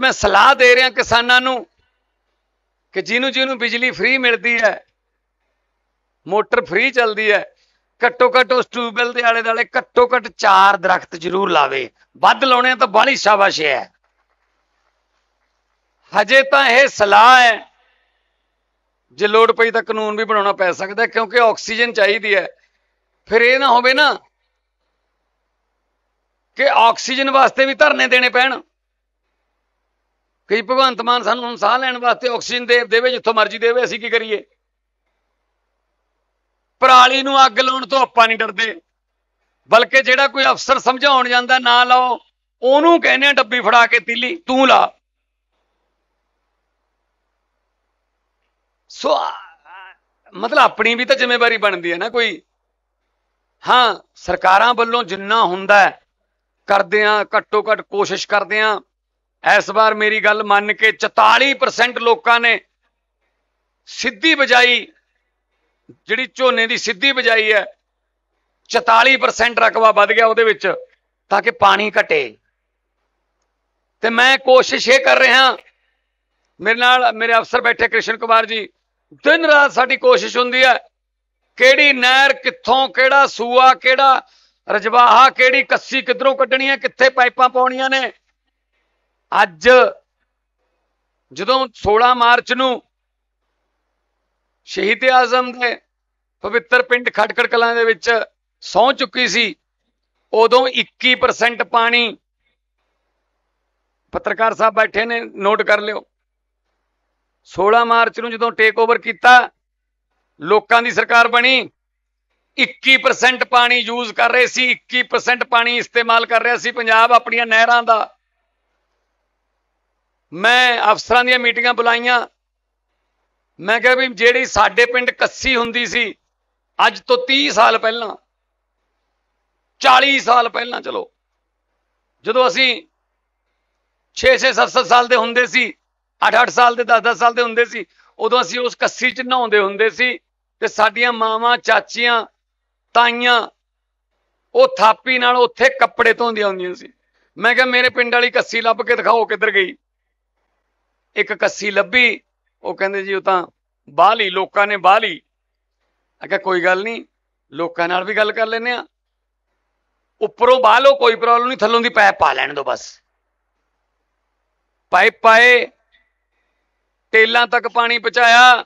ਮੈਂ ਸਲਾਹ ਦੇ ਰਿਹਾ ਕਿਸਾਨਾਂ ਨੂੰ ਕਿ ਜਿਹਨੂੰ ਜਿਹਨੂੰ ਬਿਜਲੀ ਫ੍ਰੀ ਮਿਲਦੀ ਹੈ ਮੋਟਰ ਫ੍ਰੀ ਚੱਲਦੀ ਹੈ ਘੱਟੋ ਘੱਟ ਉਸ ਟਿਊਬਵੈਲ ਦੇ ਆਲੇ ਦਾਲੇ ਘੱਟੋ ਘੱਟ ਚਾਰ ਦਰਖਤ ਜ਼ਰੂਰ ਲਾਵੇ ਵੱਧ ਲਾਉਣੇ ਤਾਂ ਬਾਲੀ ਸ਼ਾਬਾਸ਼ ਹੈ ਹਜੇ ਤਾਂ ਇਹ ਸਲਾਹ ਹੈ ਜੇ ਲੋੜ ਪਈ ਤਾਂ ਕਾਨੂੰਨ ਵੀ ਬਣਾਉਣਾ ਪੈ ਸਕਦਾ ਕਿਉਂਕਿ ਆਕਸੀਜਨ ਚਾਹੀਦੀ ਹੈ ਫਿਰ ਇਹ ਨਾ ਹੋਵੇ ਨਾ ਕਿ ਆਕਸੀਜਨ ਵਾਸਤੇ ਵੀ ਧਰਨੇ ਦੇਣੇ ਪੈਣ ਕਈ ਭਗਵੰਤ ਮਾਨ ਸਾਨੂੰ ਹੁਣ ਸਾਹ ਲੈਣ ਵਾਸਤੇ ਆਕਸੀਜਨ ਦੇ ਦੇਵੇ ਜਿੱਥੋਂ ਮਰਜ਼ੀ ਦੇਵੇ ਅਸੀਂ ਕੀ ਕਰੀਏ ਪਰਾਲੀ ਨੂੰ ਅੱਗ ਲਾਉਣ ਤੋਂ ਆਪਾਂ ਨਹੀਂ ਡਰਦੇ ਬਲਕਿ ਜਿਹੜਾ ਕੋਈ ਅਫਸਰ ਸਮਝਾਉਣ ਜਾਂਦਾ ਨਾ ਲਾਓ ਉਹਨੂੰ ਕਹਿੰਦੇ ਡੱਬੀ ਫੜਾ ਕੇ ਤੀਲੀ ਤੂੰ ਲਾ ਸੋ ਮਤਲਬ ਆਪਣੀ ਵੀ ਤਾਂ ਜ਼ਿੰਮੇਵਾਰੀ ਬਣਦੀ ਹੈ ਨਾ ਕੋਈ ਹਾਂ ਸਰਕਾਰਾਂ ਵੱਲੋਂ ਜਿੰਨਾ ਹੁੰਦਾ ਕਰਦੇ ਆ ਘੱਟੋ ਘੱਟ ਕੋਸ਼ਿਸ਼ ਕਰਦੇ ਆ ਇਸ ਵਾਰ ਮੇਰੀ ਗੱਲ ਮੰਨ ਕੇ 44% ਲੋਕਾਂ ਨੇ ਸਿੱਧੀ ਬਜਾਈ ਜਿਹੜੀ ਝੋਨੇ ਦੀ ਸਿੱਧੀ ਬਜਾਈ ਹੈ 44% ਰਕਬਾ ਵੱਧ ਗਿਆ ਉਹਦੇ ਵਿੱਚ ਤਾਂ ਕਿ ਪਾਣੀ ਘਟੇ ਤੇ ਮੈਂ ਕੋਸ਼ਿਸ਼ ਇਹ ਕਰ ਰਿਹਾ ਮੇਰੇ ਨਾਲ ਮੇਰੇ ਅਫਸਰ ਬੈਠੇ ਕ੍ਰਿਸ਼ਨ ਕੁਮਾਰ ਜੀ ਦਿਨ ਰਾਤ ਸਾਡੀ ਕੋਸ਼ਿਸ਼ ਹੁੰਦੀ ਹੈ ਕਿਹੜੀ ਨਹਿਰ ਕਿੱਥੋਂ ਕਿਹੜਾ ਸੂਆ ਕਿਹੜਾ ਰਜਵਾਹਾ ਕਿਹੜੀ ਕੱਸੀ ਕਿਧਰੋਂ ਕੱਢਣੀ ਹੈ ਕਿੱਥੇ ਪਾਈਪਾਂ ਪਾਉਣੀਆਂ ਨੇ ਅੱਜ ਜਦੋਂ 16 ਮਾਰਚ ਨੂੰ ਸ਼ਹੀਦ ਆਜ਼ਮ ਦੇ ਪਵਿੱਤਰ ਪਿੰਡ ਖਟਕੜ ਕਲਾਂ ਦੇ ਵਿੱਚ ਸੌ ਚੁੱਕੀ ਸੀ ਉਦੋਂ 21% ਪਾਣੀ ਪੱਤਰਕਾਰ ਸਾਹਿਬ ਬੈਠੇ ਨੇ ਨੋਟ ਕਰ ਲਿਓ 16 ਮਾਰਚ ਨੂੰ ਜਦੋਂ ਟੇਕ ਓਵਰ ਕੀਤਾ ਲੋਕਾਂ ਦੀ ਸਰਕਾਰ ਬਣੀ 21% ਪਾਣੀ ਯੂਜ਼ ਕਰ ਰਹੇ ਸੀ 21% ਪਾਣੀ ਇਸਤੇਮਾਲ ਕਰ ਰਿਹਾ ਸੀ ਪੰਜਾਬ ਆਪਣੀਆਂ ਨਹਿਰਾਂ ਦਾ ਮੈਂ ਅਫਸਰਾਂ ਦੀਆਂ ਮੀਟਿੰਗਾਂ ਬੁਲਾਈਆਂ ਮੈਂ ਕਿਹਾ ਵੀ ਜਿਹੜੀ ਸਾਡੇ ਪਿੰਡ ਕੱਸੀ ਹੁੰਦੀ ਸੀ ਅੱਜ ਤੋਂ 30 ਸਾਲ ਪਹਿਲਾਂ 40 ਸਾਲ ਪਹਿਲਾਂ ਚਲੋ ਜਦੋਂ ਅਸੀਂ 6-6 7-7 ਸਾਲ ਦੇ ਹੁੰਦੇ ਸੀ 8-8 ਸਾਲ ਦੇ 10-10 ਸਾਲ ਦੇ ਹੁੰਦੇ ਸੀ ਉਦੋਂ ਅਸੀਂ ਉਸ ਕੱਸੀ 'ਚ ਨਹਾਉਂਦੇ ਹੁੰਦੇ ਸੀ ਤੇ ਸਾਡੀਆਂ ਮਾਵਾਂ ਚਾਚੀਆਂ ਤਾਈਆਂ ਉਹ ਥਾਪੀ ਨਾਲ ਉੱਥੇ ਕੱਪੜੇ ਧੋਂਦੀਆਂ ਹੁੰਦੀਆਂ ਸੀ ਮੈਂ ਕਿਹਾ ਮੇਰੇ ਪਿੰਡ ਵਾਲੀ ਕੱਸੀ ਲੱਭ ਕੇ ਦਿਖਾਓ ਕਿੱਧਰ ਗਈ ਇੱਕ ਕੱਸੀ ਲੱਭੀ ਉਹ ਕਹਿੰਦੇ ਜੀ ਉਹ ਤਾਂ ਬਾਹਲੀ ਲੋਕਾਂ ਨੇ ਬਾਹਲੀ ਅਗਾ ਕੋਈ ਗੱਲ ਨਹੀਂ ਲੋਕਾਂ ਨਾਲ ਵੀ ਗੱਲ ਕਰ ਲੈਨੇ ਆ ਉੱਪਰੋਂ ਬਾਹ ਕੋਈ ਪ੍ਰੋਬਲਮ ਨਹੀਂ ਥੱਲੋਂ ਦੀ ਪਾਇਪ ਪਾ ਲੈਣ ਦੋ ਬਸ ਪਾਈਪ ਪਾਏ ਟੇਲਾਂ ਤੱਕ ਪਾਣੀ ਪਹੁੰਚਾਇਆ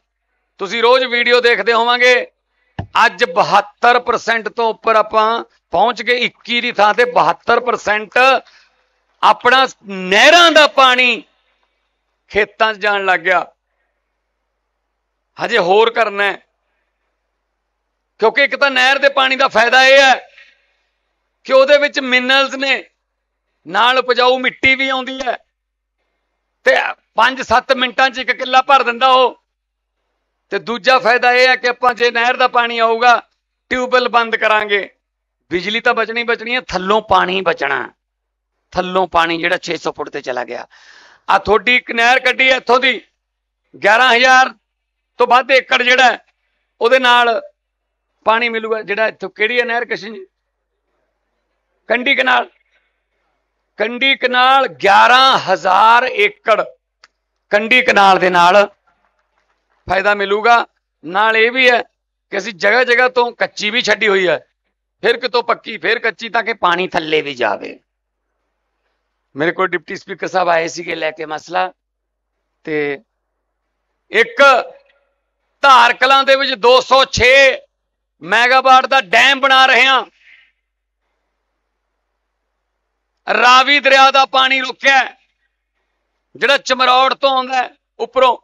ਤੁਸੀਂ ਰੋਜ਼ ਵੀਡੀਓ ਦੇਖਦੇ ਹੋਵਾਂਗੇ ਅੱਜ 72% ਤੋਂ ਉੱਪਰ ਆਪਾਂ ਪਹੁੰਚ ਗਏ 21 ਦੀ ਥਾਂ ਤੇ 72% ਆਪਣਾ ਨਹਿਰਾਂ ਦਾ ਪਾਣੀ ਖੇਤਾਂ 'ਚ ਜਾਣ ਲੱਗ ਗਿਆ ਹਜੇ ਹੋਰ ਕਰਨਾ ਕਿਉਂਕਿ ਇੱਕ ਤਾਂ ਨਹਿਰ ਦੇ ਪਾਣੀ ਦਾ ਫਾਇਦਾ ਇਹ ਹੈ ਕਿ ਉਹਦੇ ਵਿੱਚ ਮਿਨਰਲਸ ਨੇ ਨਾਲ ਉਪਜਾਊ ਮਿੱਟੀ ਵੀ ਆਉਂਦੀ ਹੈ ਤੇ 5-7 ਮਿੰਟਾਂ 'ਚ ਇੱਕ ਕਿੱਲਾ ਭਰ ਦਿੰਦਾ ਉਹ ਤੇ ਦੂਜਾ ਫਾਇਦਾ ਇਹ ਹੈ ਕਿ ਆਪਾਂ ਜੇ ਨਹਿਰ ਦਾ ਪਾਣੀ ਆਊਗਾ ਟਿਊਬਲ ਬੰਦ ਕਰਾਂਗੇ ਬਿਜਲੀ ਤਾਂ ਬਚਣੀ ਬਚਣੀ ਹੈ ਥੱਲੋਂ ਪਾਣੀ ਬਚਣਾ ਥੱਲੋਂ ਪਾਣੀ ਜਿਹੜਾ 600 ਫੁੱਟ ਤੇ ਚਲਾ ਗਿਆ ਆ ਤੁਹਾਡੀ ਕਨੈਰ ਕੱਢੀ ਇੱਥੋਂ ਦੀ 11000 ਤੋਂ ਵੱਧ ਏਕੜ ਜਿਹੜਾ ਉਹਦੇ ਨਾਲ ਪਾਣੀ ਮਿਲੂਗਾ ਜਿਹੜਾ ਇੱਥੋਂ ਕਿਹੜੀ ਹੈ ਨਹਿਰ ਕਿਸ਼ਨ ਜੀ ਕੰਡੀ ਕਨਾਲ ਕੰਡੀ ਕਨਾਲ 11000 ਏਕੜ ਕੰਡੀ ਕਨਾਲ ਦੇ ਨਾਲ ਫਾਇਦਾ ਮਿਲੂਗਾ ਨਾਲ ਇਹ ਵੀ ਹੈ ਕਿ ਅਸੀਂ ਜਗ੍ਹਾ ਜਗ੍ਹਾ ਤੋਂ ਕੱਚੀ ਵੀ ਛੱਡੀ ਹੋਈ ਹੈ ਫਿਰ ਕਿਤੋਂ ਪੱਕੀ ਫਿਰ ਕੱਚੀ ਤਾਂ ਕਿ ਪਾਣੀ ਥੱਲੇ ਵੀ ਜਾਵੇ ਮੇਰੇ ਕੋਲ ਡਿਪਟੀ ਸਪੀਕਰ ਸਾਹਿਬ ਆਏ ਸੀਗੇ ਲੈ ਕੇ ਮਸਲਾ ਤੇ ਇੱਕ ਧਾਰ ਕਲਾਂ ਦੇ ਵਿੱਚ 206 ਮੈਗਾਵਾਟ ਦਾ ਡੈਮ ਬਣਾ ਰਹੇ ਆ ਰਾਵੀ ਦਰਿਆ ਦਾ ਪਾਣੀ ਰੁਕਿਆ ਜਿਹੜਾ ਚਮਰੌੜ ਤੋਂ ਆਉਂਦਾ ਉੱਪਰੋਂ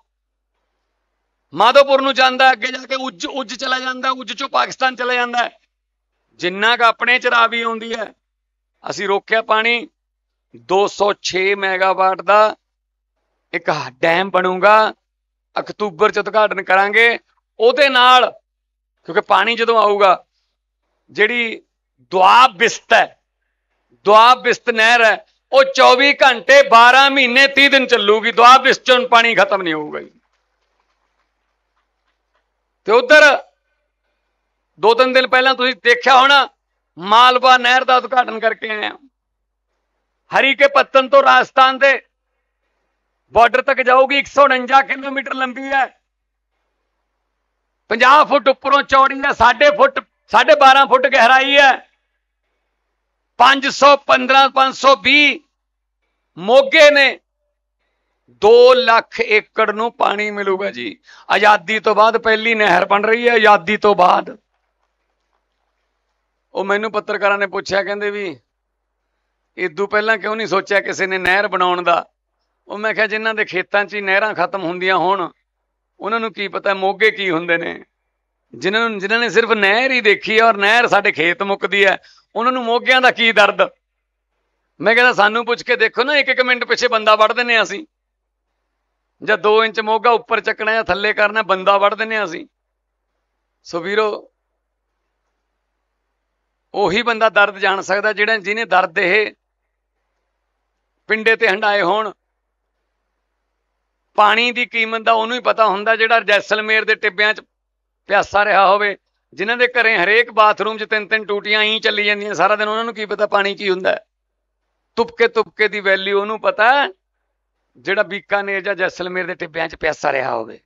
ਮਾਧੋਪੁਰ ਨੂੰ ਜਾਂਦਾ ਅੱਗੇ ਜਾ ਕੇ ਉੱਜ ਉੱਜ ਚਲਾ ਜਾਂਦਾ ਉੱਜ ਚੋਂ ਪਾਕਿਸਤਾਨ ਚਲਾ ਜਾਂਦਾ ਜਿੰਨਾ ਕ ਆਪਣੇ ਚ ਰਾਵੀ ਆਉਂਦੀ ਹੈ ਅਸੀਂ ਰੋਕਿਆ ਪਾਣੀ 206 ਮੈਗਾਵਾਟ ਦਾ ਇੱਕ ਡੈਮ ਬਣੂਗਾ ਅਕਤੂਬਰ ਚ ਉਦਘਾਟਨ ਕਰਾਂਗੇ ਉਹਦੇ ਨਾਲ ਕਿਉਂਕਿ ਪਾਣੀ ਜਦੋਂ ਆਊਗਾ ਜਿਹੜੀ ਦੁਆਬ ਬਿਸਤ ਹੈ ਦੁਆਬ ਬਿਸਤ ਨਹਿਰ ਹੈ ਉਹ 24 ਘੰਟੇ 12 ਮਹੀਨੇ 30 ਦਿਨ ਚੱਲੂਗੀ ਦੁਆਬ ਬਿਸਤ ਚੋਂ ਪਾਣੀ ਖਤਮ ਨਹੀਂ ਹੋਊਗਾ ਤੇ ਉਧਰ ਦੋ ਤਿੰਨ ਦਿਨ ਪਹਿਲਾਂ ਤੁਸੀਂ ਦੇਖਿਆ ਹੋਣਾ ਮਾਲਵਾ ਨਹਿਰ ਦਾ ਉਦਘਾਟਨ ਕਰਕੇ ਆਏ ਆ ਹਰੀ ਕੇ ਪੱਤਨ ਤੋਂ ਰਾਜਸਥਾਨ ਦੇ ਬਾਰਡਰ ਤੱਕ ਜਾਊਗੀ 149 ਕਿਲੋਮੀਟਰ ਲੰਬੀ ਹੈ 50 ਫੁੱਟ ਉੱਪਰੋਂ ਚੌੜੀ ਹੈ 1.5 ਫੁੱਟ 12.5 ਫੁੱਟ ਗਹਿਰਾਈ ਹੈ 515 520 ਮੋਗੇ ਨੇ 2 ਲੱਖ ਏਕੜ ਨੂੰ ਪਾਣੀ ਮਿਲੂਗਾ ਜੀ ਆਜ਼ਾਦੀ ਤੋਂ ਬਾਅਦ ਪਹਿਲੀ ਨਹਿਰ ਬਣ ਰਹੀ ਹੈ ਆਜ਼ਾਦੀ ਤੋਂ ਬਾਅਦ ਉਹ ਮੈਨੂੰ ਪੱਤਰਕਾਰਾਂ ਨੇ ਪੁੱਛਿਆ ਕਹਿੰਦੇ ਵੀ ਇਦੋਂ ਪਹਿਲਾਂ ਕਿਉਂ ਨਹੀਂ ਸੋਚਿਆ ਕਿਸੇ ਨੇ ਨਹਿਰ ਬਣਾਉਣ ਦਾ ਉਹ ਮੈਂ ਕਿਹਾ ਜਿਨ੍ਹਾਂ ਦੇ ਖੇਤਾਂ 'ਚ ਹੀ ਨਹਿਰਾਂ ਖਤਮ ਹੁੰਦੀਆਂ ਹੋਣ ਉਹਨਾਂ ਨੂੰ ਕੀ ਪਤਾ ਮੋਗੇ ਕੀ ਹੁੰਦੇ ਨੇ ਜਿਨ੍ਹਾਂ ਨੂੰ ਜਿਨ੍ਹਾਂ ਨੇ ਸਿਰਫ ਨਹਿਰ ਹੀ ਦੇਖੀ ਔਰ ਨਹਿਰ ਸਾਡੇ ਖੇਤ ਮੁੱਕਦੀ ਹੈ ਉਹਨਾਂ ਨੂੰ ਮੋਗਿਆਂ ਦਾ ਕੀ ਦਰਦ ਮੈਂ ਕਹਿੰਦਾ ਸਾਨੂੰ ਪੁੱਛ ਕੇ ਦੇਖੋ ਨਾ ਇੱਕ ਇੱਕ ਮਿੰਟ ਪਿੱਛੇ ਬੰਦਾ ਵੜ ਦਿੰਨੇ ਅਸੀਂ ਜਾਂ 2 ਇੰਚ ਮੋਗਾ ਉੱਪਰ ਚੱਕਣਾ ਜਾਂ ਥੱਲੇ ਕਰਨਾ ਬੰਦਾ ਵੜ ਦਿੰਨੇ ਅਸੀਂ ਸੋ ਵੀਰੋ ਉਹੀ ਬੰਦਾ ਦਰਦ ਜਾਣ ਸਕਦਾ ਜਿਹੜਾ ਜਿਹਨੇ ਦਰਦ ਇਹ ਪਿੰਡੇ ਤੇ ਹੰਡਾਏ ਹੋਣ ਪਾਣੀ ਦੀ ਕੀਮਤ ਦਾ ਉਹਨੂੰ ਹੀ ਪਤਾ ਹੁੰਦਾ ਜਿਹੜਾ ਜੈਸਲਮੇਰ ਦੇ ਟਿੱਬਿਆਂ 'ਚ ਪਿਆਸਾ ਰਿਹਾ ਹੋਵੇ ਜਿਨ੍ਹਾਂ ਦੇ ਘਰੇ ਹਰੇਕ ਬਾਥਰੂਮ 'ਚ ਤਿੰਨ ਤਿੰਨ ਟੂਟੀਆਂ ਹੀ ਚੱਲੀ ਜਾਂਦੀਆਂ ਸਾਰਾ ਦਿਨ ਉਹਨਾਂ ਨੂੰ ਕੀ ਪਤਾ ਪਾਣੀ ਕੀ ਹੁੰਦਾ ਤੁਪਕੇ ਤੁਪਕੇ ਦੀ ਵੈਲਿਊ ਉਹਨੂੰ ਪਤਾ ਜਿਹੜਾ ਬੀਕਾਨੇਰ ਜਾਂ ਜੈਸਲਮੇਰ ਦੇ ਟਿੱਬਿਆਂ 'ਚ ਪਿਆਸਾ ਰਿਹਾ ਹੋਵੇ